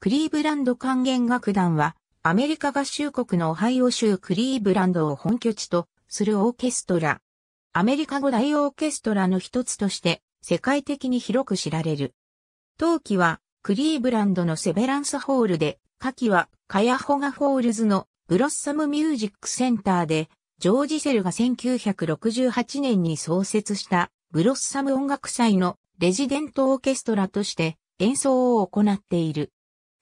クリーブランド管弦楽団は、アメリカ合衆国のオハイオ州クリーブランドを本拠地とするオーケストラ。アメリカ語大オーケストラの一つとして世界的に広く知られる。陶器はクリーブランドのセベランスホールで、下季はカヤホガホールズのブロッサムミュージックセンターで、ジョージ・セルが1968年に創設したブロッサム音楽祭のレジデントオーケストラとして演奏を行っている。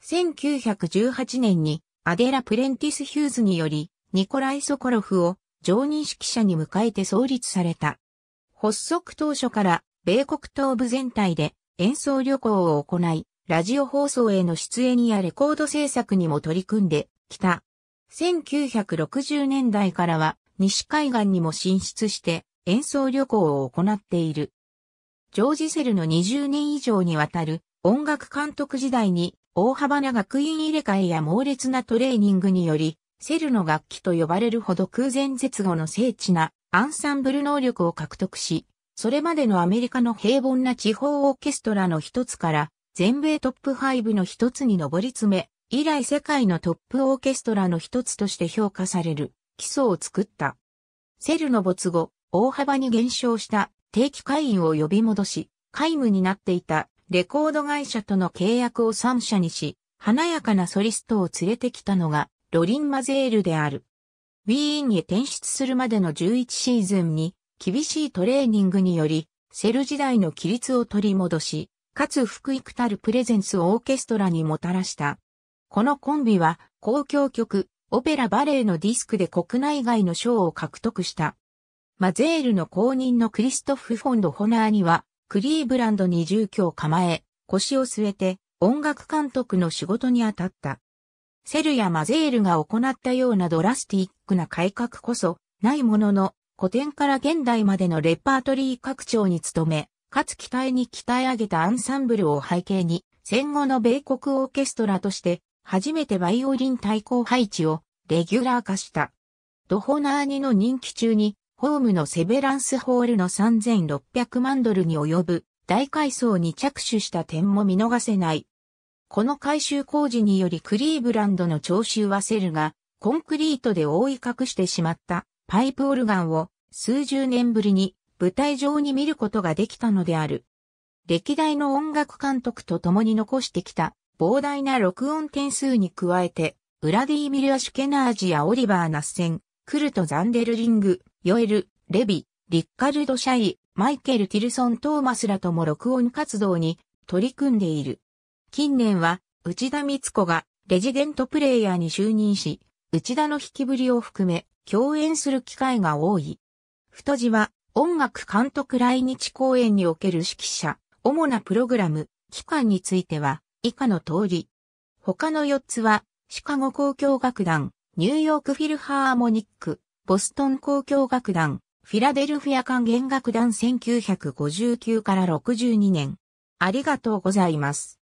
1918年にアデラ・プレンティス・ヒューズにより、ニコライ・ソコロフを常任指揮者に迎えて創立された。発足当初から米国東部全体で演奏旅行を行い、ラジオ放送への出演やレコード制作にも取り組んできた。1960年代からは西海岸にも進出して演奏旅行を行っている。ジョージセルの20年以上にわたる音楽監督時代に大幅な学院入れ替えや猛烈なトレーニングにより、セルの楽器と呼ばれるほど空前絶後の精緻なアンサンブル能力を獲得し、それまでのアメリカの平凡な地方オーケストラの一つから全米トップ5の一つに上り詰め、以来世界のトップオーケストラの一つとして評価される基礎を作った。セルの没後、大幅に減少した定期会員を呼び戻し、皆無になっていたレコード会社との契約を三社にし、華やかなソリストを連れてきたのが、ロリン・マゼールである。ウィーンに転出するまでの11シーズンに、厳しいトレーニングにより、セル時代の規律を取り戻し、かつ福育たるプレゼンスをオーケストラにもたらした。このコンビは、公共曲、オペラバレエのディスクで国内外の賞を獲得した。マゼールの公認のクリストフ・フォンド・ホナーには、クリーブランドに住居を構え、腰を据えて音楽監督の仕事に当たった。セルやマゼールが行ったようなドラスティックな改革こそないものの古典から現代までのレパートリー拡張に努め、かつ期待に鍛え上げたアンサンブルを背景に戦後の米国オーケストラとして初めてバイオリン対抗配置をレギュラー化した。ドホナーニの任期中にホームのセベランスホールの3600万ドルに及ぶ大改装に着手した点も見逃せない。この改修工事によりクリーブランドの聴衆はセルがコンクリートで覆い隠してしまったパイプオルガンを数十年ぶりに舞台上に見ることができたのである。歴代の音楽監督と共に残してきた膨大な録音点数に加えて、ウラディーミル・アシュケナージやオリバー・ナッセン、クルト・ザンデルリング、ヨエル、レビ、リッカルド・シャイ、マイケル・ティルソン・トーマスらとも録音活動に取り組んでいる。近年は、内田光子がレジデントプレイヤーに就任し、内田の引きぶりを含め、共演する機会が多い。太字は、音楽監督来日公演における指揮者、主なプログラム、期間については、以下の通り。他の4つは、シカゴ交響楽団、ニューヨークフィルハーモニック、ボストン交響楽団、フィラデルフィア管弦楽団1959から62年。ありがとうございます。